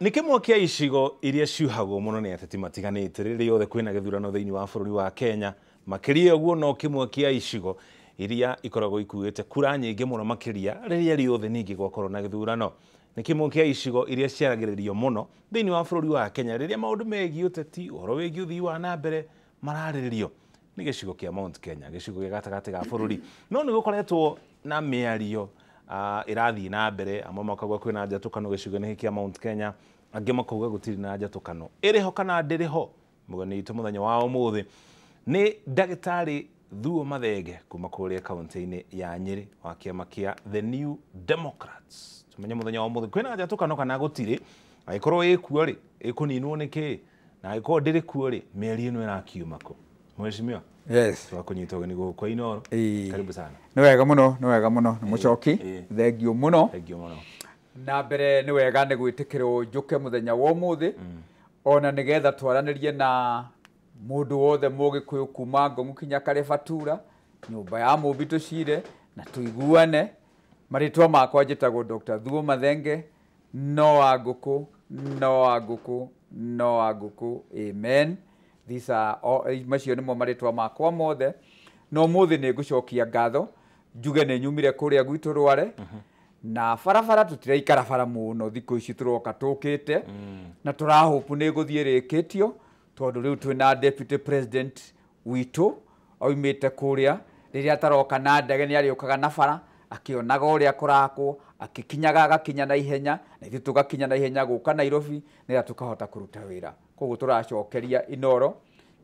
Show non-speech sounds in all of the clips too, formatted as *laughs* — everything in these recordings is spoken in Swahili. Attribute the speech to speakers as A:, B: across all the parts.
A: nä kä mwe kĩa icigo iria ciuhagwo må no nä ateti matiganä te rä rä othe kwä na gä thurano thä inä wa bå rå ri wa kenya makä ria å no kä mwe kĩa icigo iria ikoragwo ikuä te kura nyingä må no makä ria rä rä a rä othe ningä gwakorwo na gä thurano nä kä mwe kĩa icigo iria ciaragä rä rio må no thä inä wa bå rå ri wa kenya rä rä a maå ndå megiä å teti å horo wä giä å thii wa nambere mararä rä rio nä gä cigo kĩa mount kenya gä cigo gä gatagatä ga bå rå ri no nä gå koretwo na mä ario uh, ah, irathi na mbere amwe makauga kwä na njatukano gä nä kä mount kenya angä makauga gå tirä na njatukano ä ho kana ndä ho mũgeni itå må thenya wa ũmũthĩ nä ndagĩtarĩ thuo mathenge kuma kũrĩa kaunti inä ya nyĩrĩ wa kĩama kĩa the new democrats tũmenye mũthenya wa ũmũthĩ kwĩna njatũkano kana gũtirĩ angĩkorwo ĩkuo rĩ ĩkũninwo nĩ kĩ na angĩkorwo ndĩrĩ kuo rĩ mĩeri ĩno ĩrakiuma kũ Mheshimiwa. Yes. Twakunyita so, ni kwa Inooro. E. Karibu sana.
B: Nĩ wega mũno, nĩ wega mũno, nĩ mũcoki. E. Thengio mũno. Thengio muno Na mbere nĩ wega nĩ gwĩtĩkĩrwo njũke mũthenya wa ũmũthĩ. Mm. Ona nĩgetha twaranĩrie na mũndũ wothe mũgĩkũyũ kuma Ngong'u kinya fatura nyũmba ya mũmbi shire na tuiguane Marĩtwa makwa njĩtagwo Dr. Thuo Mathenge, no wa ngũkũ, no wa ngũkũ, no wa Amen thisa eh, macio nimo maritwa makwa mothe no muthi ni gucokia ngatho njuge ni nyumire kuria gwitu rware uh mm-hmm. -huh. na barabara tutiraikara bara muno thiku ici turoka tukite mm. na turahupu ni guthie rikitio tondu riu twina deputy president witu oimite kuria riria taroka na ndege ni ariukaga na bara akionaga uria kurakwo akikinyaga agakinya na ihenya na ithu tugakinya na ihenya guka nairobi nigetha tukahota kuruta wira koguo turacokeria inoro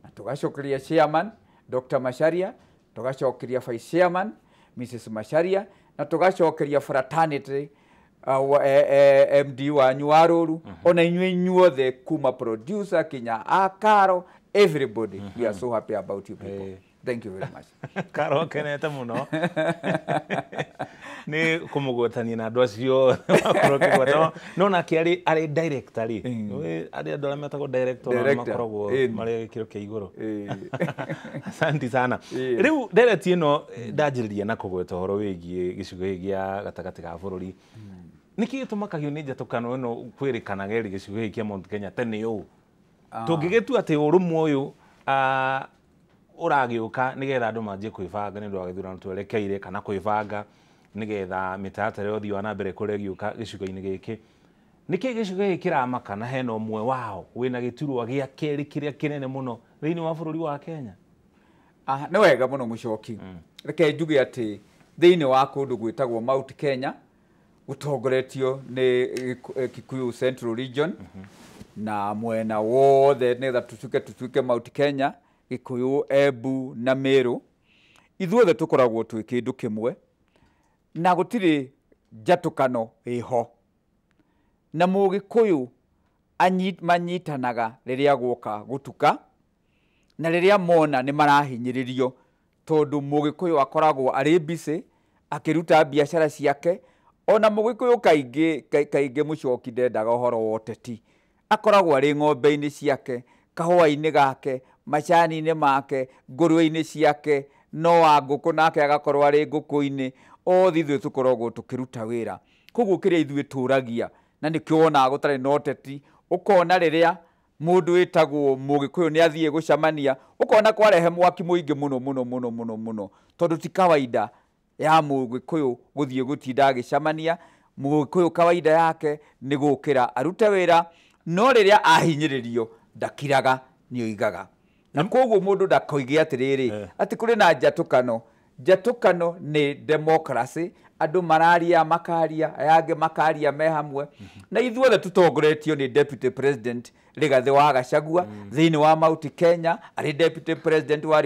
B: na tugacokeria chairman dr macharia tugacokeria vice chairman mrs macharia na tugacokeria fraternity uh, eh, eh, md wanyu wa rũru mm -hmm. ona inyuĩ inyuothe kuma producer kinya akaro everybody mm -hmm. we are so happy about you people hey thank you very much
A: *laughs* karo kenete muno ni kumugota ni na andu acio *laughs* makorwo no nake ari ari director ri ari andu aria metagwo director makoragwo mari kiro kia iguru asanti sana riu ndereti ino eh, ndanjiriria na kugweta horo wigie gicigo gia gatagati ga bururi hmm. niki gitumakagiu ni njatukano ino kwirikanaga iri gicigo giki kia Mount Kenya tene uu
B: ah. tungĩgĩtua
A: atĩ ũrũmwe ũyũ ah, uragiuka nigetha andu manje kuivanga ni ndu wa githurano twerekeire kana kuivanga nigetha mitaratara yothi wa nambere giuka gicigo-ini giki niki gicigo giki kana na hena
B: umwe wao wina giturwa gia keri kiria kinene muno thiini wa bururi wa Kenya ah ni wega muno mucoki mm. reke njuge ati thiini wa kundu gwitagwo Mount Kenya gutongoretio ni eh, Kikuyu Central Region mm-hmm. na mwena wothe nigetha tutuike tutuike Mount Kenya gikuyu embu na meru ithuothe tukoragwo twi kindu kimwe na gutiri njatukano iho na mugikuyu anyit manyitanaga riria guka gutuka na riria mona ni marahinyiririo tondu mugikuyu akoragwo ari bise akiruta biashara ciake ona mugikuyu kaingi kaingi mucoki ndendaga uhoro woteti akoragwo ari ng'ombe-ini ciake kahũa inä gake macani-inĩ make ngũrwe -inä ciake no wa kå nake agakorwo ngå ngũkũ-inĩ othe ithuĩ tũkoragwo tũkĩruta wĩra koguo kĩrĩa ithuĩ tũragia na nĩkĩo wonaga gũtarĩ na må gä kå yå nä athiä gå athiĩ å kona kwarehe mwaki må mũno må mũno mũno mũno tondũ ti kawaida ya mũgĩkũyũ gũthiĩ gũtinda agĩcamania mũgĩkũyũ kawaida yake kä ra arute ra no rä rio ndakiraga nä oigaga na koguo må ndå ndakoige atä rä eh. rä atä kå rä na njatåkano njatåkano nä demokracä andå mararia makaria yangä makaria me hamwe mhm. na ithuothe tongoretio nä mm. deputy president wa gacagua thä inä wa mount kenya arä deputy president eh, wa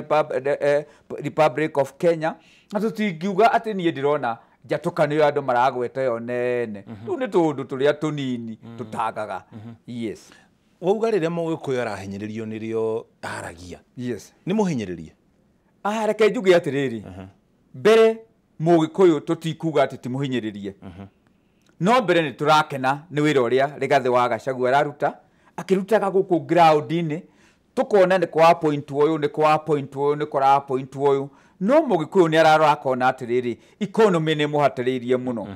B: republic of kenya na tå tingiuga atä niä ndärona njatåkano yo andå maragweta yo nene mhm. rä u nä tå ndå tå rä a tå nini mm. tå tangaga mhm. yes wauga rä rä a mågä kå yå arahinyä nä rĩo aragia nä må hinyä rä rie ahareke njuge atä rä rä mbere må gä kå yå tå tikuga atä ti må hinyä rä rie uh-huh. no mbere nä tå rakena nä wä ra å rä a rä gathä wa gacagu araruta akä rutaga gå kå inä tå kona nä kwa å yå nä kwa å yå nä kora yå no må gä kå yå nä ararakona atä rä rä nä må rä irie må no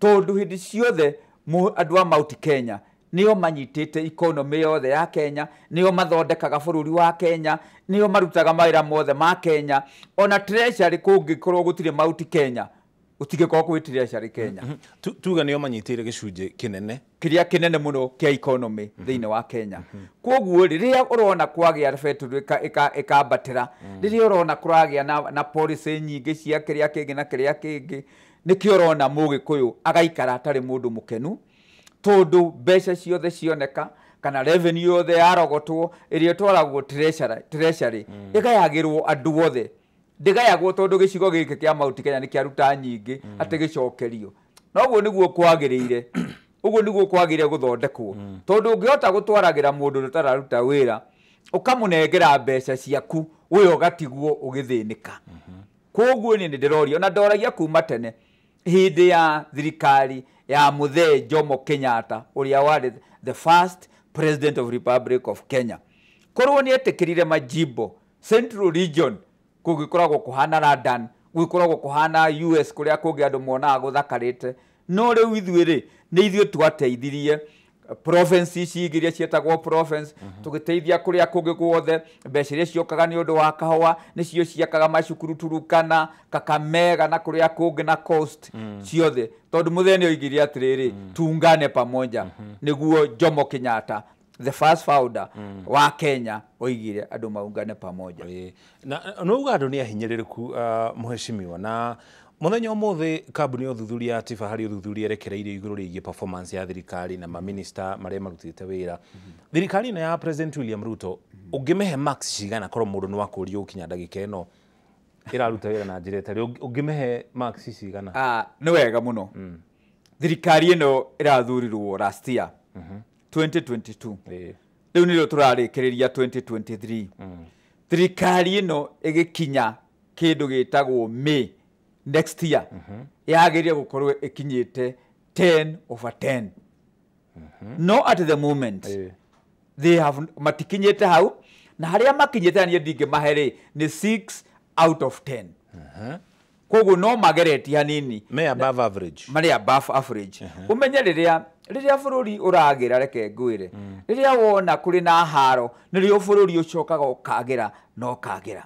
B: tondå hä ndä ciothe andå a mauti kenya nio manyitite ikonomi yothe ya kenya nio mathondekaga bururi wa kenya nio marutaga maira mothe ma kenya ona treasury kungikorwo gutire mauti kenya gutigikorwo kwi treasury kenya mm -hmm. tuga nio manyitire gicunji kinene kiria kinene muno kia economy mm -hmm. thiini wa kenya mm-hmm. mm -hmm. koguo riria urona kwagia beturu ikambatira riria urona kuragia na, na policy nyingi cia kiria kingi na kiria kingi nikio urona mugikuyu agaikara tari mundu mukenu tondå mbeca ciothe cioneka kana revenue yothe yarogotwo ĩrĩa ĩtwaragwo treasury mm. ĩgayagĩrwo andũ othe ndĩgayagwo tondũ gĩcigo gĩkĩ kĩa mauti kenya nĩ kĩaruta nyingĩ mm. atĩ gĩcokerio na ũguo nĩguo kwagĩrĩire *coughs* ũguo nĩguo kwagĩrĩire gũthondekwo mm. tondũ ũngĩhota gũtwaragĩra mũndũ ũrĩa ũtararuta wĩra ũkamũnengera mbeca ciaku we ũgatigwo ũgĩthĩnĩka mm-hmm. koguo niĩ nĩ ndĩroria ona ndoragia kuma tene hindi ya thirikari ya muthee jomo kenyatta uria wari the first president of republic of kenya korwo nä etä majimbo central region kũngĩkoragwo kũhana London gũkoragwo kuhana US kũrĩa kũngĩ andũ monaga gũthakarĩte no rĩu ithuĩ rĩ nĩ ithuĩ twateithirie province ici igä cietagwo province mhm. tå gä teithia kå rä a kå ngä guothe mbeca iria ciokaga nä å ndå wa kahwa nä cio ciakaga macukuru turukana kakamega na kå rä a kå ngä na coast mm. ciothe tondå må thee nä oigä atä rä mm. rä tungane pamoja mhm. nä guo jomo kinyata the first founder mm. wa kenya oigire andå maungane pamoja na
A: no andå nä ahinyä rä rä ku uh, mheshimiwa na muthenya umuthi kambuni ya uthuthuria tiba harĩ uthuthuria erekereirio igå rå performance ya thirikari na maminista te wä ra thirikari ĩno ya president william ruto ũngĩmĩhe max cigana korwo mũndũ nĩ wakũrio gũkinya ä
B: ĩno ĩraruta wĩra na njĩra ĩtarĩ ũngĩmĩhe max cigana ah, nä wega no mm. thirikari ĩno ĩrathurirwo last year 2022 kä rä ria 2023 thirikari kä ndå gä tagwo may next year yagerie gukorwe ikinyite 10 over 10 mm -hmm. no at the moment yeah. they have matikinyite hau na haria makinyite ani dinge mahere ni 6 out of 10 mm -hmm. koguo no magereti hanini me above na, average mari above average mm -hmm. umenye riria riria bururi uragira reke ngwire riria wona kuri na haro nirio bururi ucokaga ukagira no kagira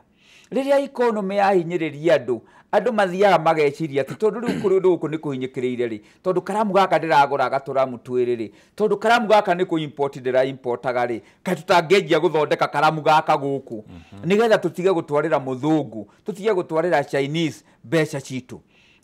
B: riria ikonomi yahinyiriria andu andå mathiaga mageciria atä tondå rä u kå rä ndå gå kå nä kå hinyä kä rä ire rä tondå karamu gaka ndä ragå gatå ramu twä rä rä tondå karamu gaka nä kå ndä raimpotaga rä katå tangänjia gå thondeka karamu gaka gå kå mhm. nä getha tå tige gå twarä ra må ngå tå tige gå twarä ra mbeca citå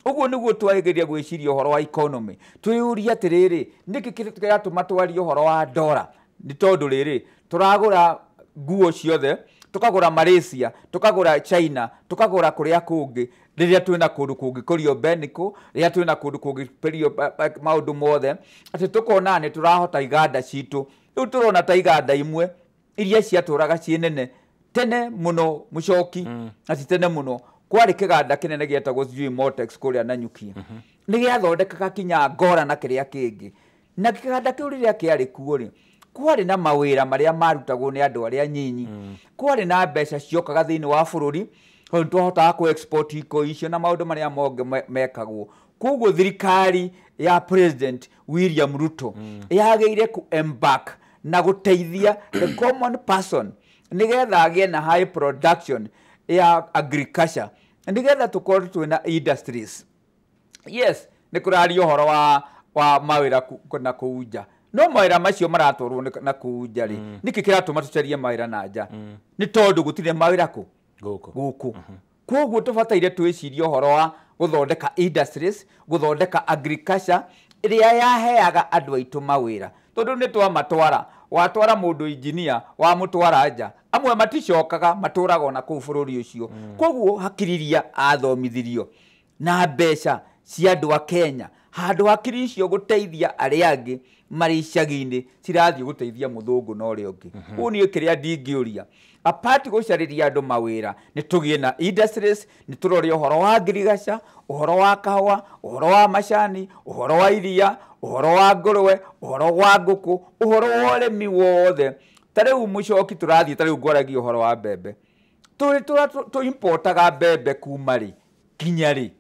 B: uguo niguo twageria gwiciria uhoro wa economy twiyuria atiriri niki kiratuma twarie uhoro wa dora ni tondu riri turagura nguo ciothe tukagura malaysia tukagura china tukagura kuria kungi riria twina kundu kungikurio beniku riria twina kundu perio eh, eh, maundu mothe ati tukona ni turahota iganda citu riu turona ta iganda imwe iria ciaturaga ci nene tene muno mucoki mm. ati tene muno kwarä kä ganda kä nene motex kå a na nyukia mm -hmm. nä gä athondekaga kinya ngora na kä rä a kä ngä na kä ganda kä u rä rä a kä arä kuo rä kwarä na mawä ra marä a marutagwo nä andå arä a nyinyi mm. kwarä na mbeca ciokaga thä inä wa bå rå ri tondå twahotaga kå export iko icio na maå ndå marä a monge mekagwo koguo thirikari ya president william ruto mm. ire kå embark na gå teithia the mm. common person nä getha agä na high production ya agriculture nä getha tå korwo twä na industries yes nä kå raria å horo wa, wa mawä ra na kå u nja no mawira macio maratwarwo na kåu nja rä mm. nä kä kä ratå ma tå carie mawä na nja mm. nä tondå gå tirä mawä ra kå
A: gå mm-hmm.
B: kå koguo tå bataire twä cirie å horo wa gå thondeka gå thondeka ä rä a yaheaga andå aitå mawä ra tondå nä twamatwara watwara mundu injinia wa mutwara nja amwe maticokaga maturaga ona rå bururi ucio cio mm. koguo hakiriria athomithirio na mbeca cia andå a Kenya handå hakiri icio gå teithia arä a angä marä icagi-inä cirathiä gå teithia må ngå na å rä a å mhm. ngä å niä kä rä a ndingä å ria apati gå carä ria andå mawä ra nä tå gä na nä tå rore å horo wa ngirigaca å horo wa kahua å horo wa macani å horo wa iria å horo wa ngårwe å horo wa ngå kå å horo wa å remi wothe tarä u må coki tå rathiä tarä u ngwaragia å horo wa mbembe tå importaga mbembe kuma rä nginya rä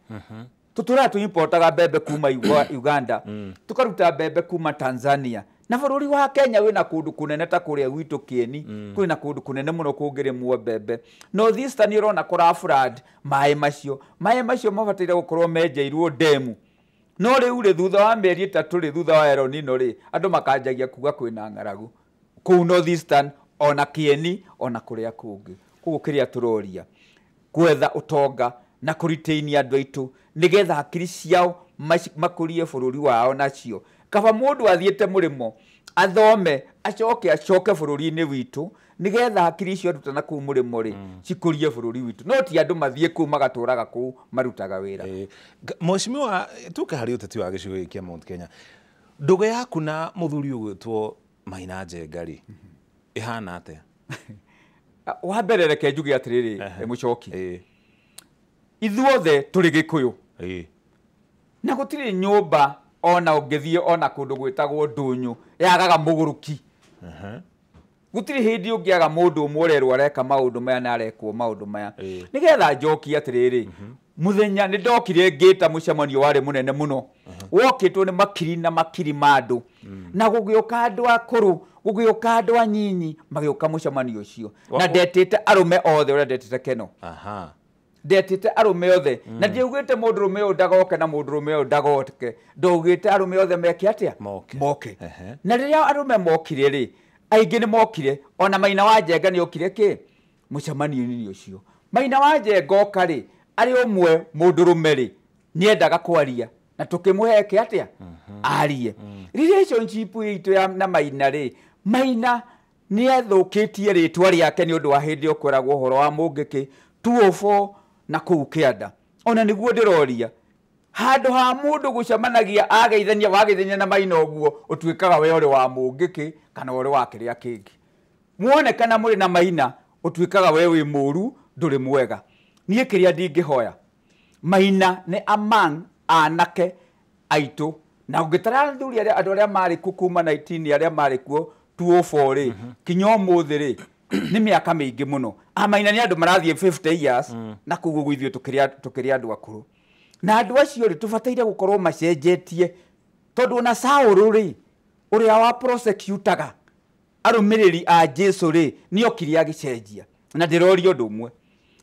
B: tutura tuimpotaga mbembe kuma Uganda tukaruta mbembe kuma Tanzania na bururi wa Kenya wina kundu kunene ta kuria gwitu kieni mm. kwina kundu kunene muno kungiremwo mbembe North Eastern rona kora flood maĩ macio maĩ macio mabatire korwo menjeirwo demu no rĩu rĩ thutha wa mĩeri ĩtatũ rĩ thutha wa eronino rĩ andå makanjagia kuga na ng'aragu ona North eni ona kieni ona kũrĩa kũngĩ koguo kĩrĩa tũroria gwetha tonga na kå ritaini andå aitå nä getha hakiri ciao makårie bå rå ri wao nacio kaba må ndå athiäte må rä mo athome acoke acoke bå rå ri-inä witå nä getha hakiri icio arutana na kå u må rä mo rä mm. cikå bå rå ri witå no ti andå mathiä kå u magatå raga kå u marutaga wä ra wa tuka å teti
A: wa gä cigo kia mount kenya ndågå yaku na må thuri å gwä two maina njengari ä
B: mm-hmm. hana atä *laughs* wa mbere reke njuge atä rä rä må coki ithuothe tå rä gä kå yå na gå tirä nyå mba ona å thiä ona kå ndå gwä tagwo ndå nyå yagaga må gå rå ki gå tirä hä ndä å aga må ndå areka maå maya na arekwo maå maya nä getha njoki atä rä rä må mhm. thenya nä ndokire ngä ta må cemanio warä må nene må no mhm. wokä two nä makiri na makiri ma andå mm. na gå gä å ka andå akå gå gä å ka andå anyinyi magä å må å cio na ndetä te arå me othe å rä a ndetä te ndetite arume othe na ndiaugite mundu rume uyu ndagoke na mundu rume uyu ndagoke ndaugite arume othe meke atia moke na riria arume mokire ri aingi ni mokire ona maina wa njenga ni okire ki mucemanio ni ucio maina wa njenga oka ri ari umwe mundu rume ri niendaga kwaria na tukimuheke atia mhm. arie mm. relationship itu ya na maina ri maina nä ethå kä tie rä twa rä ake nä wa hä ndä å horo wa må ngä na kå kĩanda ona nä guo ndä roria handå ha må ndå gå ageithania wageithania na maina å guo å tuä we å rä wa må ngä kä kana å rä wa kä rä a kä ngä muonekana må rä na maina å tuä kaga we wä må ru ndå rä mwega niä kä rä a ndingä hoya maina nä amang anake aitå na å ngä tara athuri andå arä a marä kuma 19 arä a marä kuo tuobo rä mhm. kinya må thä rä *clears throat* nä mä aka mä ingä må no amaina nä andå marathiä years mm. na koguo gå ithuä tå kä rä andå akå rå na andå acio rä tå bataire gå korwo macenjetie tondå ona saårå rä å rä a wa prosecutaga mä rä ri a jesu rä nä okire agä cenjia na ndä roria å ndå mwe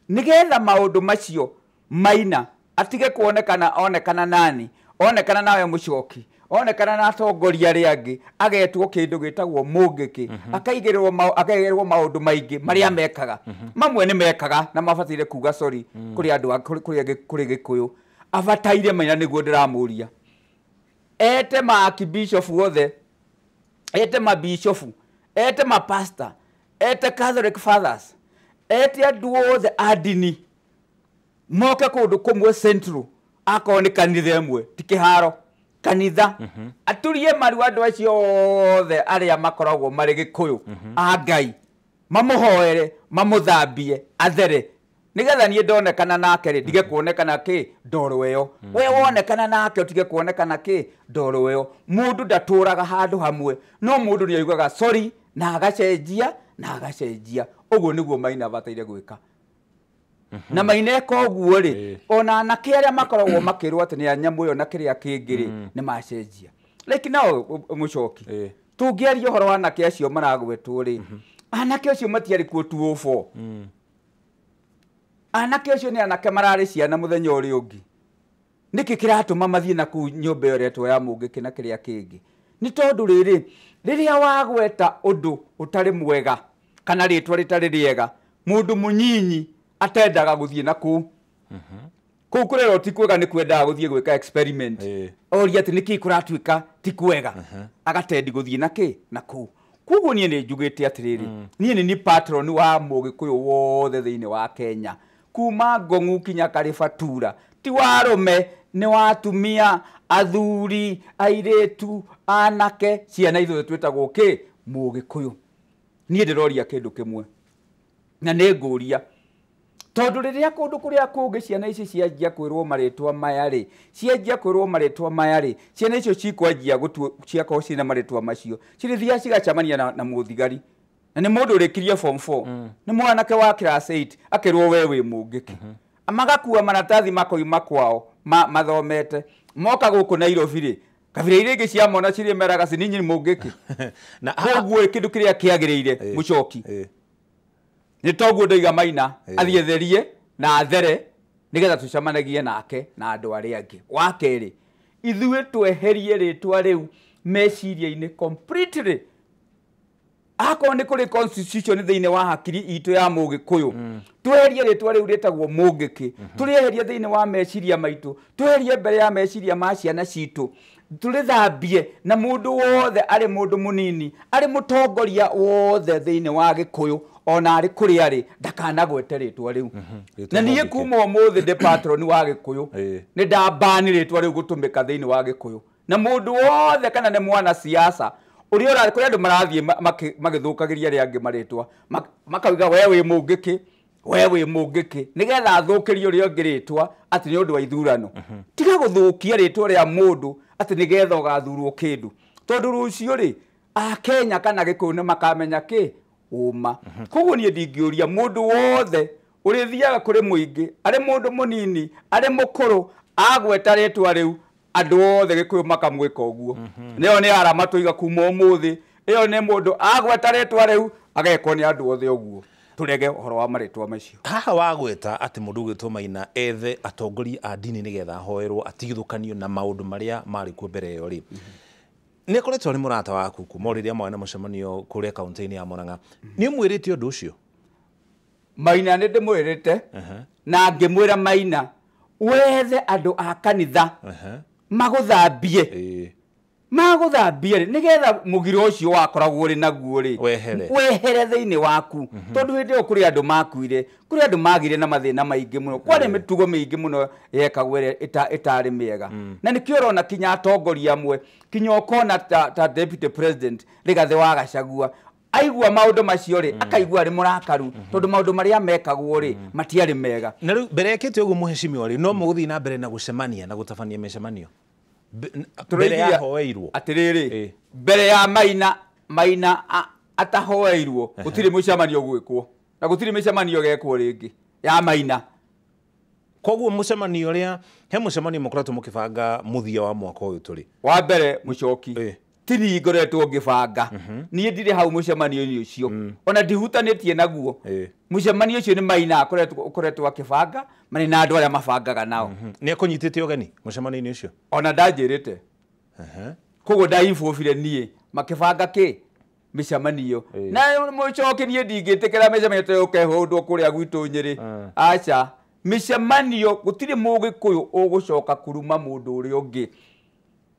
B: nä getha maå ndå macio maina atige kuonekana onekana nani onekana nawe må coki onekana na atongoria arĩa angä agetwo ngä kä mũngĩkĩ maå ndå maingä marä a mekaga mhm. mamwe nä mekaga na mabataire kuga sori mhm. kũrĩ andũ kũrĩ gĩkũyũ abataire mena nĩguo ndĩramũria ete maakibishofu othe ete mabishofu ete mapasta ete catholic fathers ete andũ othe adini ndini moke kũndũ kũmwe central akorwo nĩ kanitha mwe ti haro kanitha mm -hmm. aturie maru andu acio othe aria makoragwo mari gikuyu mm -hmm. a ngai mamuhoere mamuthambie athere nigetha niä ndonekana nake rä ndige mhm. kuonekana kä ndoro ä yo mhm. we wonekana nake å kuonekana kä ndoro ä yo må ndå ndatåraga handå hamwe no må ndå nä aigaga sori na agacenjia na agacenjia å guo nä guo maina abataire gwä ka na mhm. maineko guo ri ona anake aria makoragwo makirwo ati ni anyamu yo na kiria kingi ri mhm. ni macenjia like nao mucoki tungiaria horo wa anake acio maragwetwo ri mhm. anake acio matiarĩ kuo tuobo mm. anake acio nĩ anake mararĩ ciana mũthenya ũrĩa ũngĩ nĩkĩ kĩratũma mathiĩ na kuu yo retwo ya mũngĩkĩ na kĩrĩa kĩngĩ nĩ tondũ rĩrĩ rĩrĩa wagweta ũndũ ũtarĩ mwega kana rĩtwa rĩtarĩ rĩega mũndũ mũnyinyi atendaga guthie na u kå kurera ti kwega ni kwendaga guthie gwika experiment oria ati niki kuratuika ti kwega agatendi guthie na ki na kuu koguo niä nä njugä te atä rä rä mm. niä nä ni patron wa må gä kå yå wothe thä inä wa kenya kuma ngong'u kinya karä batura ti warome nä watumia athuri airä tu anake ciana ithuothe tagwo kä må gä kå yå niä ndä roria kä ndå kä mwe na nä ngå ria tondu riria kundu kuria kungi ciana ici cianjia kwirwo maritwa maya ri cianjia kwirwo maritwa maya ri ciana icio cikwanjia ciakorwo cina maritwa macio cirithia cigacamania na, na muthigari na nä må ndå å rä kirie form four mm. nä mwanake wa class 8 akä we wä må ngä ki mm -hmm. magakua maratathi makoima kwao ma, mathomete moka gå kå nairobi rä kabira irä ingä ciamona cirä meraga cininyi må ngä ki koguo *laughs* kä ndå kä rä a kä agä rä ire må coki nä toguo ndoiga maina athiä therie na athere nä getha tå cemanagie nake na andå arä angä wa kerä ithuä tweherie rä twa rä u meciria-inä akorwo nä kå rä thä inä wa hakiri itå ya må gä kå yå tweherie rä twa rä u rä tagwo må ngä kä mm-hmm. tå rä thä inä wa meciria maitå tweherie mbere ya meciria ma ciana citå tå na må ndå wothe arä må ndå må nini arä må tongoria wothe thä inä wa gä kå yå ona arä kå rä arä ndakanagwete rä twa rä u na niä kuma må thä patroni wa gä kå *coughs* yå nä ndambani rä twa rä u gå tå mä ka thä inä wa gä kå yå na må ndå wothe kana nä mwana siasa å rä a kå rä andå marathiä magä thå kagä ria rä angä marä twa makauga we wä må ngä kä we wä må ngä kä nä getha athå kä ria å rä a å ngä rä twa atä nä å ndå wa ithurano mhm. tiga gå thå kia rä two rä a må ndå atä nä getha å gathurwo kä ndå tondå rå cio rä akenya kana gä kå yå nä makamenya kä uma koguo niä ndingäå mundu wothe ũrĩthiaga kuri muingi arĩ mũndũ munini arĩ mukuru agweta rĩtwa rĩu andũ othe gĩkũyũ makamwika ũguo mhm. niyo ni arama tuiga kuma ũmũthĩ iyo ni mũndũ agweta rĩtwa rĩu agekwo nĩ andũ othe ũguo tũrege ũhoro wa maritwa macio haha wagweta ati
A: mũndũ ũgĩtwo maina ethe atongoria a ndini nĩgetha ahoerwo atigithũkanio na maũndũ maria mari kuo mbere ĩyo rĩ mm -hmm nä akoretwo nä må rata waku kuma å rä rä a mwana må kå rä a kauntä-inä
B: ya må ranga mm-hmm. nä å mwä rä te å ndå å cio maina nä ndä mwä rä te uh-huh. na ngä mwä ra maina wethe andå a kanitha uh-huh. magå thambie getha må nĩgetha å cio wakoragwo rä naguo rĩ wehere inä waku mhm. tondũ hĩndĩ ĩyo kũrĩ andå makuire kũrĩ andũ magire na mathĩna maingĩ mũno kwarĩ mĩtugo mĩingĩ mũno yekagwo ĩrĩa ĩtarĩ mĩega mm. na nĩkĩo ũrona kinya atongoria amwe kinya ũkona ta, ta deputy president rĩgathe wa gacagua aigua maundu macio rĩ mm. akaigua arĩ mũrakaru mm -hmm. tondũ maundu marĩa mekagwo rĩ mm. matiarä mega
A: na rĩu mbere ĩkĩte ũguo mũhecimiwa rĩ no mũgũthiĩ na mbere na gũcemania na gũtabania mĩcemanio
B: mbere ya hoeirwo atiriri eh. mbere ya maina maina atahoeirwo gutiri mucemanio gwikwo na gutiri micemanio gekwo ringi ya maina
A: koguo mucemanio ria he mucemanio mukoretwo mukibanga muthia wa mwaka uyu
B: turi wa mbere mucoki eh tiringo retwo ngibanga mhm. niä ndirä hau må cemanio-inä å cio mm. ona ndihutanä naguo må cemanio å cio nä maina koretwo akä banga marä na andå arä a mabangaga nao mhm. nä akå nyitä te å geni må cemanio-inä å cio ona ndanjä rä te koguo ndaibåbire niä makä banga kä mä cemanio na må coke niä ndingä tä kä ra mä cemanio tå kehå ndwo kå rä a gwitå nyä rä aca mä cemanio gå tirä må gä kå yå å gå coka kuruma må ndå å rä a å ngä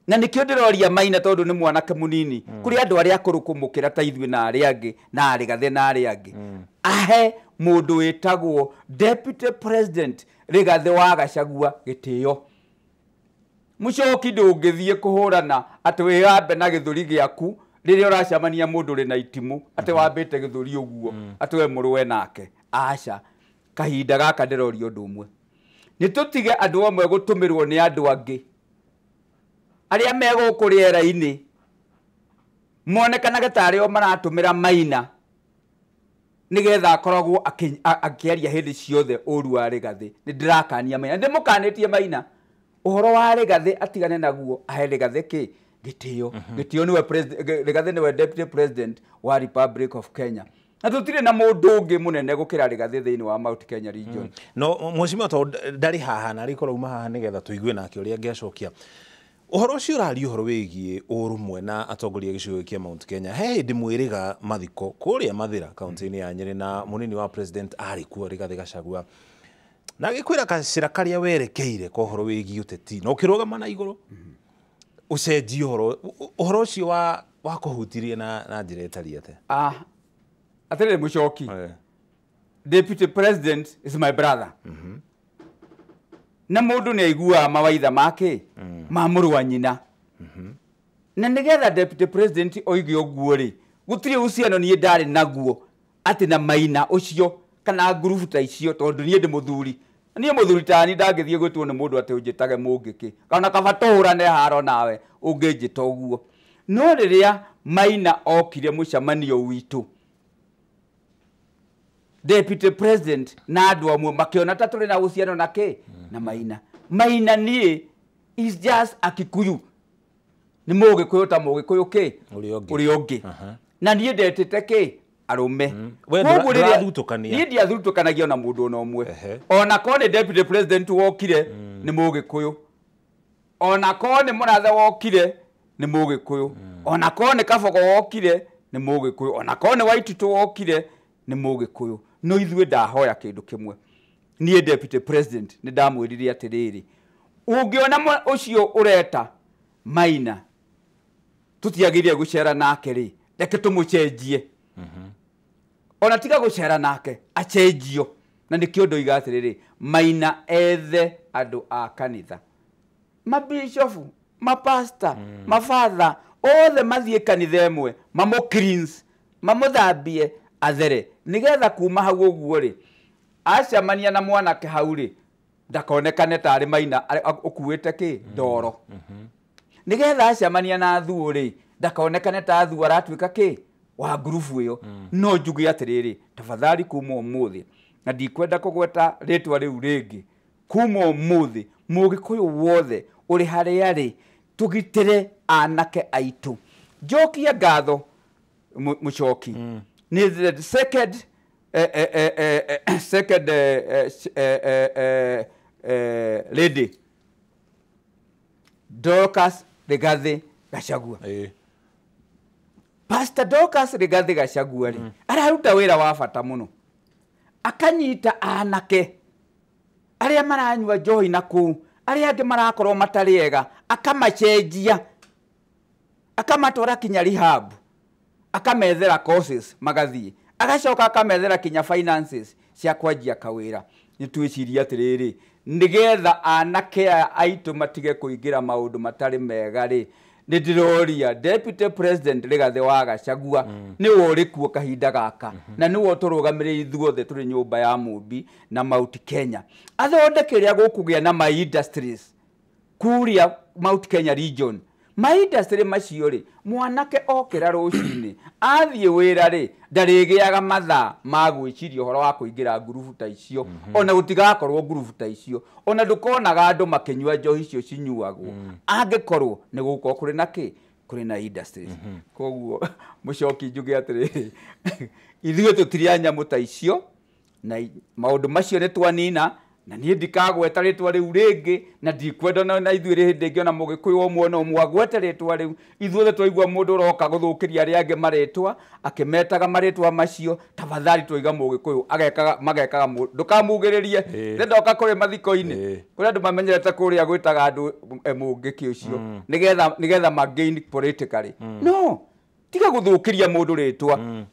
B: na nikio ndiroria maina tondu ni mwanake munini mm. kuri andu aria akuru kumukira ta ithui na aria angi na ari gathe na aria angi mm. ahe mundu witagwo deputy president rigathe wa gacagua gitio mucoki ndungithie kuhurana ati wiyambe na githuri giaku riria uracamania mundu ri na itimu ati hmm. wambite githuri uguo hmm. ati we murwe nake acha kahinda gaka ndiroria undu umwe nitutige andu amwe gutumirwo ni andu angi aria megå ini inĩ monekanaga tarä o maratumira maina nigetha akoragwo akiaria hindi ciothe ũru wa rĩgathĩ nĩ ndĩrakania maina nĩ maina uhoro wa gathi atigane naguo ahe ri rĩgathĩ kĩ gĩtĩo mhm. gĩtĩo nĩwe rĩgathĩ nĩwe deputy president wa republic of kenya na tũtirĩ na mũndũ ũngĩ mũnene gũkĩra rĩgathĩ thĩinĩ wa Mount Kenya region mm. no
A: mũcimio tondũ ndarĩ haha na rĩkorwo uma haha nĩgetha tũigue nake ũrĩa angĩacokia uhoro ucio ũrari uhoro wĩgiĩ ũrũmwe na atongoria gĩcigo kia Mount Kenya he hĩndĩ mwĩrĩga mathiko kũrĩa mathira kaunti-inĩ ya nyĩrĩ na mũnini wa president arĩ kuo rĩgathĩ gacagua na agĩkwĩra gacĩra karĩa werekeire kwa uhoro wĩgiĩ uteti na ũkĩrũgama na igũrũ ũcenjie uhoro uhoro ũcio wa wa kũhutirie na na njĩra ĩtariĩ atĩa ah
B: atĩrĩrĩ mũcoki deputy president is my brother mm -hmm na mundu ni aigua mawaitha make mm. ma muru wa nyina mm-hmm. na nigetha deputy president oige uguo ri gutire uciano ni ndari naguo ati na maina ucio kana group ta icio tondu nie ndi muthuri niä må thuri tani ndangäthiä gwä two nä må ndå atä å njä tage må ngä kä kana kabatå hå ne haro nawe å ngä njä ta å guo no rä rä a maina okire må cemanio witå deputy president na andå amwe makä ta tå na å na kä na maina maina niä is just akikuyu nä må gä kå yå ta må gä kå yå kä å rä a å ngä na niä ndetä te kä arå meniä kanagia ona må ndå ona å mwe ona korwo nä wokire mm. nä må gä kå yå ona korwo nä må rathe wokire nä må gä kå mm. yå ona korwo nä kabogo wokire nä må gä kå yå ona korwo nä waititå wokire nä må gä kå yå no ithuĩ ndahoya kĩndũ kĩmwe niĩ deputy president nĩ ndamwĩrire atĩrĩrĩ ũngĩona ũcio ũreta maina tũtiagĩrĩire gũcera nake rĩ reke tũmũcenjie mhm. ona tiga gũcera nake acenjio na nĩkĩo ndoiga atĩrĩrĩ maina ethe andũ a kanitha mabishofu mapasta mm. mabatha othe mathiĩ kanitha ĩmwe mamũ mamũthambie athere nigetha kuma hau guo ri acamania na mwanake hau ri ndakonekane tarä maina kuä te kä ndoro nä getha acamania na thuå rä ndakonekane ta thu aratuä ka kä wa ngurubu ä yo no njuge atä rä rä tabathari kuma må thä na ndikwenda kå gweta rä twa rä u rä ngä kuma må thä må gä kå yå wothe å rä harä a rä tå gitä re anake aitå njokia ngatho må coki mm ni the second uh, uh, second lady Dorcas Rigathi Gachagua hey. Pastor Dorcas Rigathi Gachagua rĩ mm. araruta wĩra wa bata mũno akanyita anake arĩa maranyua njohi na kũu arĩa angĩ marakorwo matarĩ ega akamacenjia akamatwara kinya rehab akamethera courses magathiĩ agacoka akamethera kinya finances cia kwanjia kawĩra nĩ twĩcirie atĩrĩrĩ nĩgetha anake aya aitũ matige kuingira maundu matari mega ri ni ndĩroria deputy president rigathe wa gacagua mm. ni wori kuo kahinda gaka mm -hmm. na nĩwe tũrũgamĩrĩri ithuothe turi nyumba ya mũmbi na Mount Kenya athondeke rĩa gũkũgĩa na my industries kuria Mount Kenya region mahinda cirĩ macio rĩ mwanake okĩra rũcinĩ athiĩ wĩra rĩ ndarĩgĩaga mathaa ma gwĩciria ũhoro wa kũingĩra ngurubu ta icio mhm. ona gũtigakorwo ngurubu ta icio ona ndũkonaga andũ makĩnyua njohi icio cinyuagwo mhm. angĩkorwo nĩ gũgũkorwo kũrĩ na kĩ kũrĩ na industries mhm. koguo *laughs* mũcoki njuge atĩrĩrĩ *laughs* ithuĩ tũtirĩ a nyamũ ta icio na maũndũ macio nĩ twanina na niä ndikagweta rä twa rä u rä ngä na ndikwenda na ithuä rä hä ona må gä kå yå mwe å mwagwete rä twa rä u ithuothe twaigua må ndå å roka gå thå kä ria arä angä marä twa akä metaga marä twa macio tabathari twaiga må gä kå yå magekaga ndå kamugä rä rie ndoka kå rä mathiko-inĩ kå rä andå mamenyerete kå rä a gwä taga andå e, må ngä kä å cio mm. nä getha mm. no tiga gå thå kä ria må ndå rä twa mm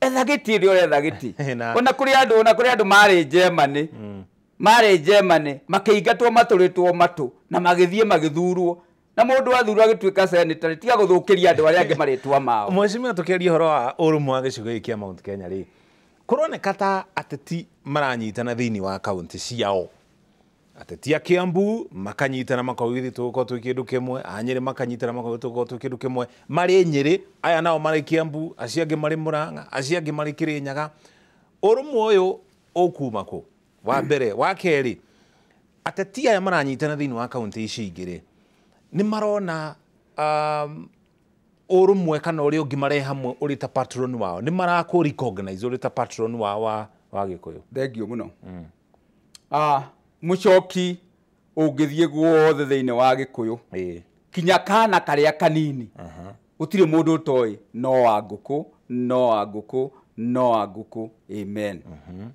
B: etha eh, gĩti ĩrĩa ũretha gĩti *laughs* ona kũrĩ andũ ona kũrĩ andũ marĩ njemani hmm. marĩ njemani makĩingatwo matũrĩtwo matu na magĩthiĩ magĩthurwo na mũndũ athurwo agĩtuĩka senatary tiga gũthũkĩria andũ arĩa angĩ *laughs* marĩtwa mao
A: mwecimia tũkĩaria horo wa ũrũmwe wa gĩcigo gĩkĩ kĩa mount kenya rĩ kũroneka ta ateti maranyitana thĩinĩ wa kaũntĩ ciao ateti a kiambu makanyitana makauga ithi tå gå kimwe anyere kä ndå kä mwe anyä rä makanyitana makauga tå gå korwo twä kä ndå aya nao mari kiambu acio angä mari muranga ranga acio mari marä kä rä nyaga å wa mbere wa keri ateti aya maranyitana thä inä wa kauntä ici ingä rä marona um, urumwe kana uri rä a å ngä ta patron wao
B: nä marakå recognize uri ta patron wao wa, wa gä kå muno thengio må mm. ah mucoki ungithie guothe theini wa gikuyu kinya kana karia kanini utire mundu toy no wa nguku no wa nguku no wa nguku amen mhm.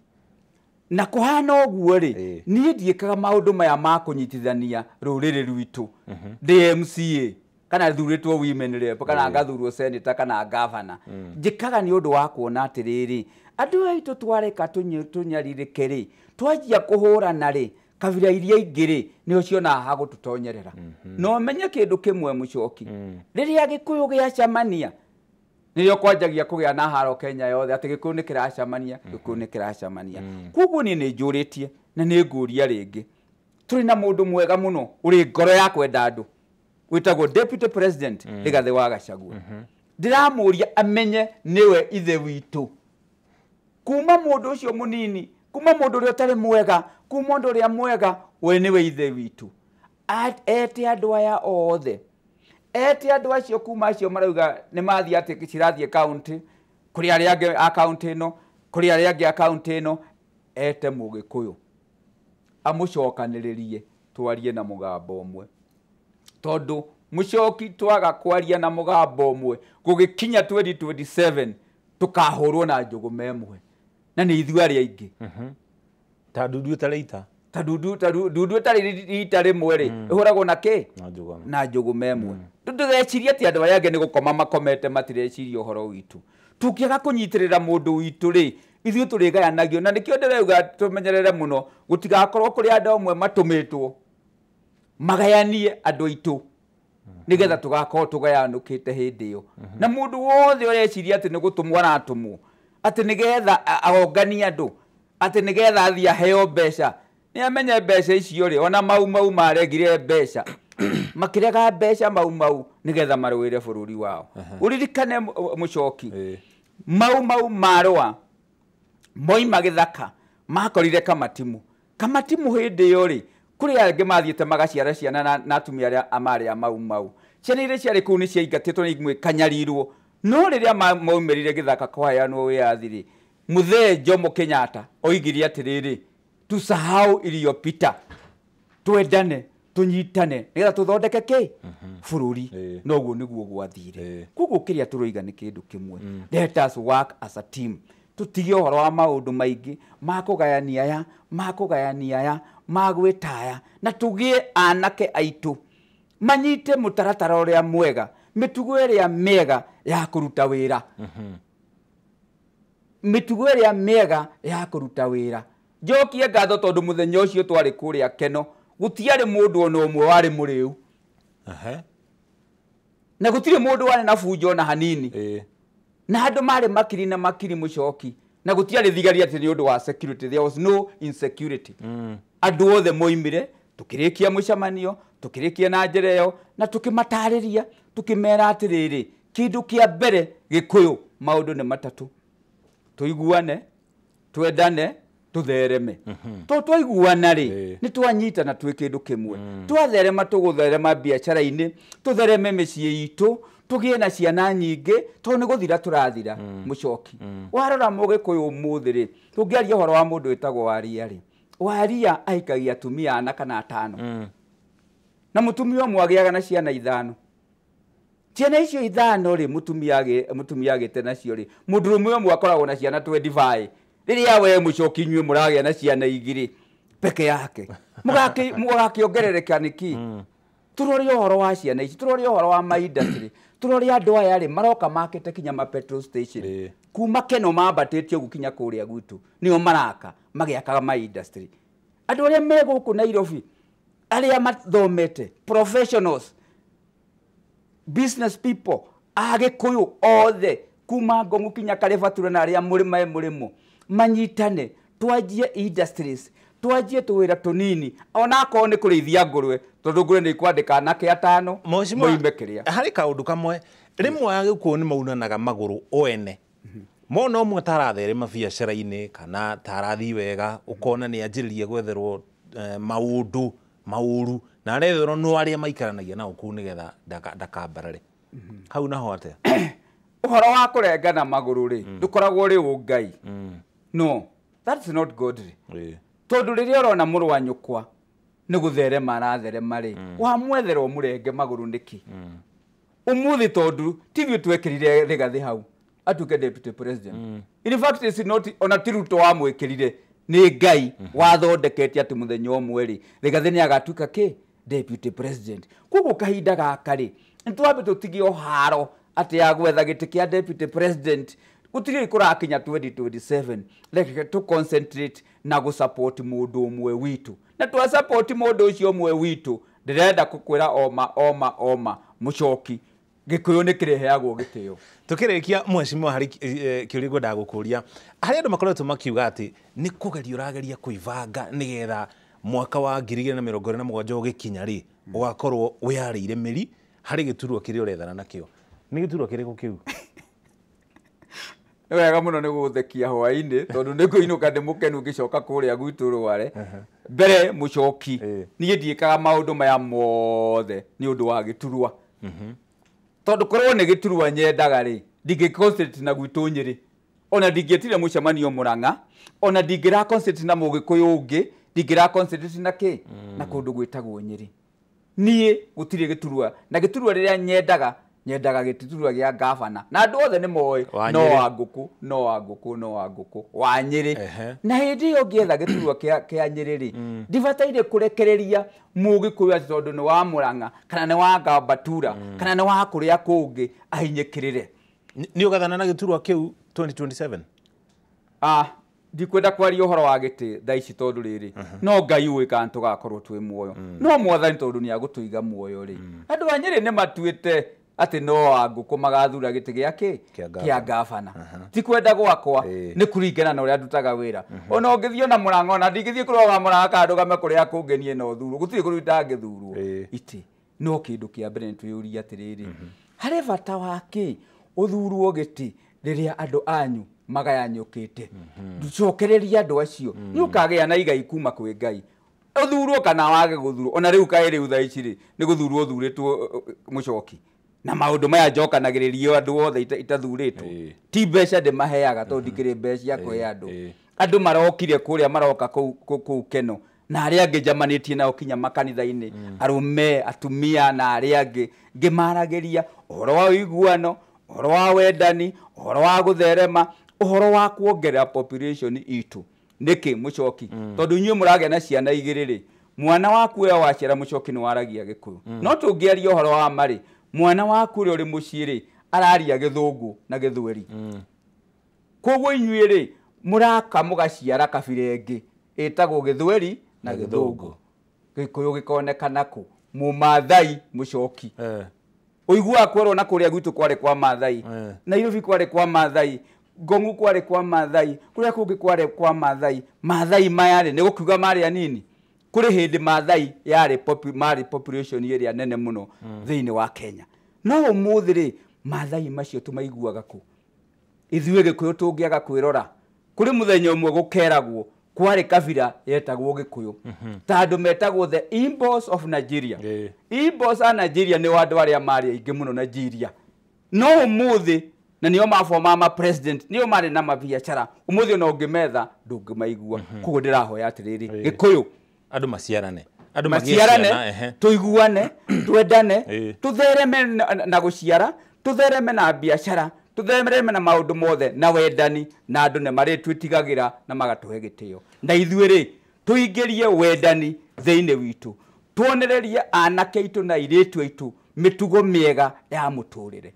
B: na kuhana oguo ri nie ndiikaga maundu maya ma kunyitithania ruriri rwitu mhm. dmca kana thuritwo women rep kana ngathurwo senator kana governor mm. njikaga ni undu wa kuona atiriri twareka tå nyarirä tunyaririke ri twanjia kuhurana ri kabira iria ingä rä nä å ciona ha tå tonyerera mhm. no menye kä ndå kä mwe må coki rä mm. rä a gä kå yå gä acamania nä rä o kwanjagia kå gä a na haro kenya yothe atä gä kå yå nä kä racamania mhm. gä kå yå nä kä racamania mm. koguo niä nä njå rä tie na nä ngå ria rä ngä tå rä na må ndå mwega må no å rä ngoro ya kwenda andå wä tagwo deputy president mm. rä gathä wa gacagua mhm. ndä ramå ria amenye nä we ithe witå kuma mundu ucio munini kuma mundu uria utari mwega kuma undu uria mwega we we ithe witu ete andu aya othe ete andu acio kuma acio marauga ni mathiä ati cirathie kaunti kå rä ange account ino kuri no ange rä arä angä no ete må gä kå yå amå cokanä rä rie twarie na må gambo å mwe tondå må coki twaga kwaria na må gambo å mwe gå gä kinya 2027 tå kahå rwo na njå gå memwe na nä ithu arä a aingä mhm. ta ndundu tarä ita ta ndundu tarä ita rĩmwe rä ä mm. hå ragwo na kä na njå gå memwe mm. tå ndå geciria atä andå angä nä gå koma makomete matireciria å horo witå tå ngä aga kå nyitä rä ra må ndå witå rä ithuä tå rä gayanagio na nä kä o ndäreuga tå menyerere må no gå tigakorwo kå rä andå amwe matå mä two magayanie andå aitå mm-hmm. nä getha tå gakorwo tå gayanå kä te hä ndä ä yo mm-hmm. na må ndå wothe å reciria atä nä gå tå mwo aratå mwo atä nä getha agongania andå atä nä getha athiä aheo mbeca nä amenye mbeca icio rä ona mau mau marengire mbeca *coughs* makirega mbeca mau mau nä getha marå re bå rå ri wao å ririkane coki mau mau marwa moima gä thaka makorire kamatimu kamatimu hä ndä ä yo rä kå angä magaciara ciana na atumia arä a mau mau ciana irä ciarä kå u nä ciaingatä two no riria maumerire githaka kwayanwo wiathiri muthee jomo kenyata oigiri atiriri tusahau iliyopita twendane tunyitane nigetha tuthondeke ki mhm. bururi noguo uguo niguo gwathire koguo kiria turoiga ni kindu kimwe mm. let us work as a team tutige uhoro wa maundu maingi makugayania ya makugayania ya magwitaya na tugie anake aitu manyite mutaratara uria mwega mitugo iria miega ya kuruta wira mitugo ĩrĩa mega ya kuruta wira njokie ngatho tondå må thenya å cio twarä kå rä keno gå tiarä må ndå ona å mwe warä må rä u na gå tirä må ndå warä na bunja ona hanini na andå marä makiri na makiri må coki na gå tiarä thigari ati ni å wa security there was no insecurity mm. andå othe moimire tå kä rä kia må cemanio tå kä rä kia na njä ra ä yo na tå kä matarä ria tå kä mera atä rä rä kindu kia mbere gikuyu maundu ni matatu tuiguane twendane tuthereme mhm. to twaiguana ri ni ni twanyitana twi kindu kimwe mm. twatherema tugutherema biacara-ini tuthereme micii itu tugie na ciana nyingi to ni guthira turathira mucoki mm. mm. warora mugikuyu umuthi ri tungiaria uhoro wa mundu witagwo waria ri waria aikagia atumia ana kana atano mm. na mutumia umwe agiaga na ciana ithano ciana icio ithano rĩ mutumia mutumia agĩte nacio rĩ mũndũrũme ũmwe akoragwo na ciana twendibaĩ rĩrĩa wee mũcoki inyuĩ mũragĩa na ciana igĩrĩ peke yake *laughs* mũgakĩongerereka nĩkĩ hmm. tũrore ũhoro wa ciana ici tũrore ũhoro wa maida maindacirĩ tũrore andũ aya rĩ maroka makĩte kinya ma petrol station kuma keno mambatĩtie ũgu kinya kũrĩa gwitũ nĩo maraka magĩakaga ma industry andũ arĩa me gũkũ nairobi arĩa mathomete professionals business people agikuyu othe kuma ngongu kinya karevatura na aria murima e murimu manyitane twanjie industries twajie tuwira tunini ona akorwo nä kå rĩithia ngũrwe tondå ngũrwe nä ikwandĩka anake atano moime kä rä a harä kamwe rä mwe agä ni nä maunanaga magå rå oene
A: mona å mwe taratherema biacara-inä kana tarathi wega å kona nä anjä rä gwetherwo eh, maå ndå mauru na arethero no aria maikaranagia nao kuu nigetha
B: ndakambarare hau naho atia uhoro *coughs* wa kurengana maguru ri mm. ndukoragwo ri ungai mm. no that's not good ri tondu riria urona muru wa nyukwa nä gå therema aratherema rä mm. wamwethera mũrenge magũrũ nĩkĩ ũmũthĩ tondũ tivio twekĩrire rĩgathĩ hau atuke deputy president in fact is not ona ti ruto nä ngai wathondekete atä må thenya å mwerä rĩgathä nä ka kä deputy president koguo kahinda gakarä nä twambä tå tigä å haro atä ya gä tä kä a deputy president gutirä kå rakinya 2027 reke tå concentrate na gå support må ndå å mwe witå na twa support må ndå å cio å mwe witå ndä renda kå kwä ra oma oma oma må coki gikuyu nä kä rä heagwo gä tä o tå kä rä kia mheshimiwa harä eh,
A: kä å rä ngwendaga kå ria harä andå makoretwo makiuga atä nä kå geria å rageria kå ibanga nä getha mwaka wa ngiri na mä na mũgwanja å gä wä yarä ire mä ri
B: harä gä turwa kä rä kiri rethana nakä o nä
A: gä turwa kä rä kå kä u
B: nä wega må no nä gå thekia hwainä tondå nä kå inå ka ndä må kenu ngä coka kå rä a rware mbere må coki niä ndiä kaga maå ndå maya mothe nä å ndå wa gä turwa mhm tondå korwo nä gä turwa nyendaga rä ndingä na gwitå nyä rä ona tire må cemanio må ranga ona ndingä ra na må gä kå yå ngä ndingä ra na kä na kå ndå gwä tagwo nyä rä niä gå tirä gä turua na gä turua rä rä a nyendaga nyendaga gititurwa gä a ngabana na andå othe nä moä no wa ngå no wa ngå no wa ngå mm. wa nyä rä na hä ndä ä yo ngä etha gä turwa kä a nyä rä rä ndibataire kå rekereria må gä kå yå atä tondå nä wa må ranga kana nä wa ngambatura mm. kana nä wa kå rä a kå ngä ahinyä kä rä re nä å gathana na gä turwa kä u ndikwenda kwaria horo wa gite thaici tondu riri uh rä no ngai uwe kana tugakorwo twi muoyo mm. no mwathani tondu ni agutuiga muoyo ri mm. andu anyiri ni matuite atä no angå magathura gä tä gä akä kä a ngabana ti kwenda gwakwa nä kuringana na å rä a ndutaga wä ra mhm. ona å ngä thiä ona må rang'ona ndingä thiä kå roga må rangakandå game kå rä a kå ngenie na å thurwo gå tirä kå rä ndangä thurwo itä no kä ndå kä a mbere nä twä å ria atä rä rä mhm. harä bata wa å thurwo gä tä rä rä a andå anyu magayanyå kä te mhm. cokereria andå acio nä å kagä a na igai kuma kwä ngai å thurwo kana wage gå thurwo ona rä u kaä rä u thaici rä nä gå thurwo å thurä two må coki na maundu maya njokanagiririo andu othe itathuritwo hey. ti mbeca maheaga tondu ndikiri mbeca cia kuhe andu andu marokire kuria maroka kuu keno na aria angi njamanitie nao kinya makanitha-ini mm. arume atumia na aria angi ngimaragiria uhoro wa uiguano uhoro wa wendani uhoro wa gutherema uhoro wa kuongerera population itu niki mucoki mm. tondu nyu mũragĩa na ciana igiriri mwana waku we waciara mucoki nĩ waragia gĩkũyũ mm. no tũngĩaria ũhoro wa mari rĩ mwana waku ri uri muciri araria githungu na githweri mm. koguo inyuĩ rĩ mũraka mũgaciara kabira ĩngĩ ĩtagwo gĩthweri na gĩthũngũ gĩkũyũ gĩkonekana kũ mũmathai mũcoki eh. ũiguaga kwerwo na kũrĩa gwitũ kwarĩ kwa mathai eh. nairobi kwarĩ kwa mathai ngong'u kwarĩ kwa mathai kũrĩa kũngĩ kwarĩ kwa mathai mathai maya rĩ nĩ gũkiuga marĩ anini kuri hindi mathai yari popu, mari population iria nene muno mm. thini wa Kenya no umuthi ri mathai macio tumaiguaga ku ithuĩ gĩkũyũ tũngĩaga kwĩrora kũrĩ mũthenya ũmwe gũkeragwo kwarĩ kabira yetagwo gĩkũyũ mm -hmm. ta andũ metagwo the imbos of nigeria yeah. imbos a nigeria nĩo andũ arĩa marĩ aingĩ muno nigeria no ũmũthĩ na nĩo maboma ma president nĩo mari na mabiacara umuthi no ngimetha ndungimaigua mm -hmm. koguo ndĩrahoya atĩrĩrĩ yeah. gĩkũyũ andå maciarane maciarane iguane *clears throat* twendane tuthereme na gå ciara thereme na biacara thereme na ndå mothe na wendani na andu ne mari twitigagira na magatuhe gitio na tå ingä rie wendani thĩinĩ witũ tuonererie anake aitũ na mä tugo mä ega ya re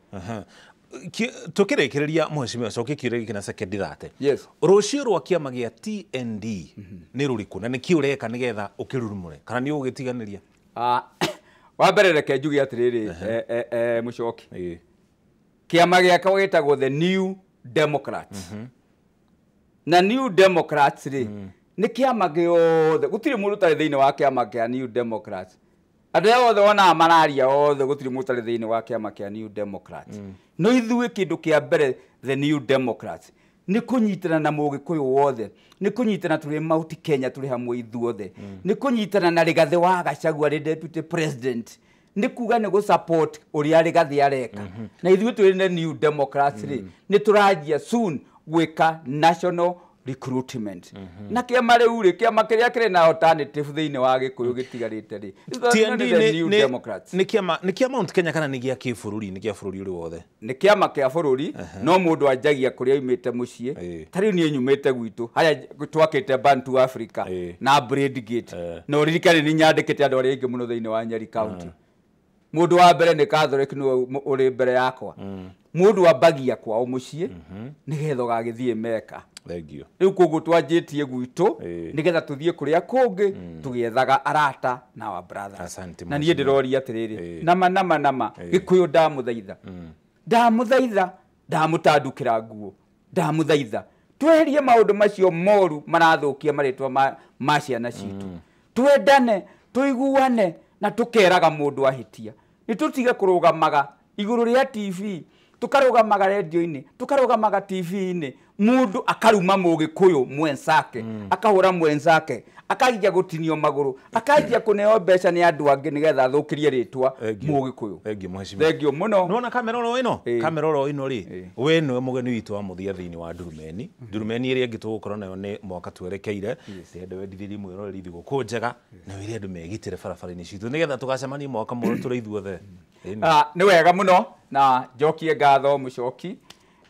A: tukirekereria muheshimiwa cokie kiuria giki na second thate yes. rucio rwa kiama gia tnd mm -hmm. ni ruriku na niki ureka
B: nigetha ukirurumure kana ni ugitiganiria *coughs* ah *coughs* wa mbere reke njuge atiriri eh eh eh mucoki yeah. kiama giaka gitagwo the new democrats mhm. na new democrats ri mm -hmm. ni kiama giothe gutire mundu tari thiini wa kiama kia new democrats andå a othe wonaga mararia othe gå tirä må tarä thä inä wa kä ama kä a new democrat mm. no ithuä kä ndå kä a mbere the new democrat nä kå nyitana na må gä kå yå wothe nä kå nyitana tå rä mauti kenya tå rä hamwe ithuothe mm. nä kå nyitana na rä gathe wa gacagua rä deputy president nä kuga nä gå support å rä a rä gathe areka mm-hmm. mm -hmm. na ithuä tå rä new democrats rä mm. nä tå rajia soon gwä ka national recruitment mm -hmm. na kiama riu ri kiama kiria kiri na alternative thiini wa gikuyu gitigarite ri ni kiama ni kia Mount Kenya kana ni gia ki bururi ni kia bururi uri wothe ni kiama kia bururi uh -huh. no mundu anjagia kuria imite mucii uh -huh. tari ni nyumite gwitu haya twakite Bantu Africa uh -huh. na Braid Gate na uririkane ni nyandikite andu aria ingi muno thiini wa Nyeri County mundu wa mbere ni Catholic no uri mbere yakwa mundu ambagia kwao mucii mhm. nigetha ugagithie meka rä u koguo twanjä tie gwitå nä getha tå thiä kå rä a kå ngä hmm. tå gä ethaga arata na wa niä ndä rori atä rä rä nama nama nama gä kå yå ndamå hmm. thaitha ndamå thaitha ndamå tandukä ra nguo ndamå thaitha twerie maå ndå macio moru marathå kia marä ma ciana citå hmm. twendane tå na tå keraga må ndå tia nä tå tige kå rå gamaga igå rå rä a tv tå karå gamaga rendio-inä tå karå gamaga tv-inä mundu akaruma mugikuyu mwensake mm. akahura mwensake akanjia gutinio maguru akanjia kuneo mbeca ni andu angi getha thukirie ritwa mugikuyu thengi
A: muno nona kamera ro ino hey. kamera ro ino ri hey. we no mugeni witu wa muthia thini wa ndurumeni durumeni ri ngi tugukora nayo ni mwaka twerekeire tiende mwiro ri thiguku njega na wire andu megitire barabara shitu ni getha tugacemanie mwaka muru tũrĩ ithuothe mm-hmm. ah,
B: ni wega muno na njokie ngatho mucoki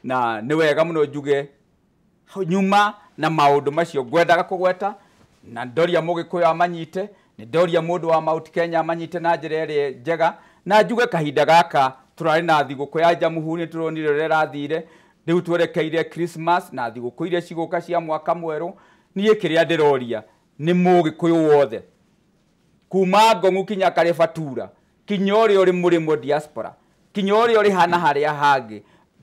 B: na nä wega må no njuge nyuma na maundu macio ngwendaga kugweta na ndoria mugikuyu amanyite nä ndoria må ndå wa mount kenya amanyite na njä ra njega na njuge kahinda gaka tå na thigå ya jamuhuri nä tå ronire rä rathire rä u twerekeire krismas na thigå kå iria cigå cia mwaka mwerå niä kä rä a ndä roria nä må gä kå yå wothe kuma ngongu kinya karä batura kinya å rä a å rä må rä diaspora kinya å rä a å rä hana harä a hangä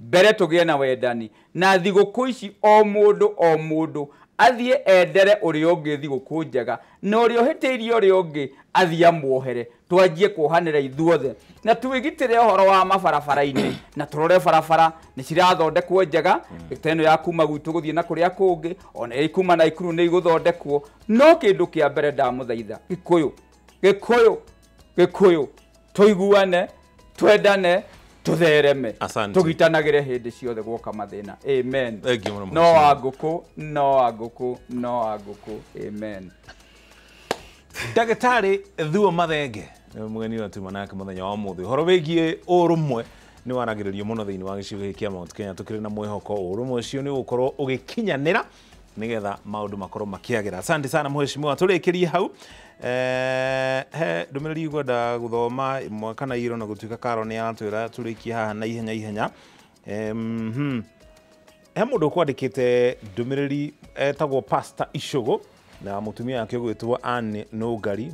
B: mbere tugie na wendani na kå ici o ndå o ndå athiä endere ngä thigå kå njega na rä a å ngä athia amwohere twanjie kuohanĩra ithuothe na twĩgitĩre ũhoro wa mabarabara-inĩ na turore barabara ni cirathondekwo njega hmm. ĩno ya kuma gwitu guthie na kũrĩa kũngĩ ona ikuma na ikuru ni igũthondekwo no kĩndũ kĩa mbere muthaitha gĩkũyũ gikuyu gikuyu tũiguane twendane tuthereme tugitanagire hindi ciothe guoka mathina amen no wa no wa no wa nguku amen
A: ndagĩtarĩ thuo mathenge mũgeni ũratuma nake mũthenya wa mũthĩ ũhoro wĩgiĩ ũrũmwe nĩ waragĩrĩrio mũno thĩinĩ wa gĩcigo gĩkĩ kĩa mount kenya tũkĩrĩ na å gä kinyanä ra nä getha maå ndå makorwo makĩagĩra asante sana mheshimiwa tũrĩkĩrie hau Eh, he ndå mä rä ri ngwenda gå thoma mwaka na na gå tuä ka karo nä aratwä ra tå kie haha na ihenya ihenya hmm. he må ndå å kwandä kä te ndå mä rä ri etagwo pasta ishogo na må tumia wake å gwä two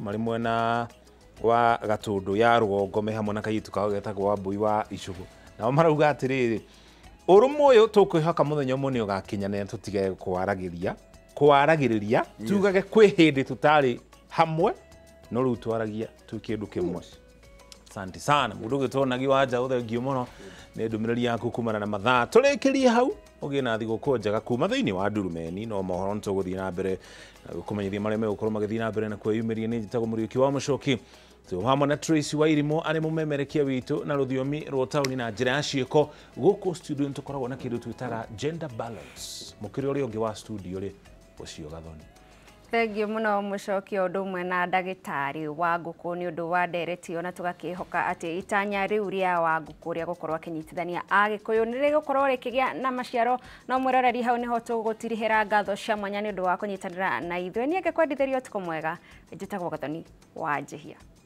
A: marä mwena wa gatå ndå ya rå me hamwe na kaitå kao getagwo wambui wa ishogo nao marauga atä rä rä å rå må yå tå kwä hoka må thenya å tå rä ria tugage kwä hä ndä tå tarä hamwe no rä u twaragia twä kä ndå kä mwe asante sana må ndå å gä twonagi wa nja å thengio må no nä ndå mä rä ri yaku kumana na mathaa tå rä kä rie hau å gä na thigå kå njega kuma thä inä wa ndurumeni no mohoro nä tågå thiä na mbere na gå kå menyithia marä a megå korwo magä thiä na mbere na kweyumä ria nä njitagwo må rä ki wa må coki hamwe na tracy wa irimå arä må memerekia witå na rå thiomi rwo taåni na njä ra ya ciäko gå kå studio nä tå koragwo na kä ndå twä taga gender balance må kä rä a å rä a å ngä wa studio rä å cio gathoni
B: thengiå må no må coke å ndå ũmwe na ndagĩtarĩ wa ngũkũ ni ũndũ wa ndereti ona tũgakĩhoka atĩ itanya rĩu rĩa wa ngũkũ rĩa gũkorwo akĩnyitithania agĩkũyũ nĩ rĩgũkorwo rĩkĩgĩa na maciaro no mwĩroreri hau nĩho tũgũtirĩhĩra ngatho cia mwanya nĩ ũndũ wa kũnyitanĩra na ithuĩ niĩ ngĩkwendithĩria ũtukũ mwega njĩtagwo gathoni wa njĩhia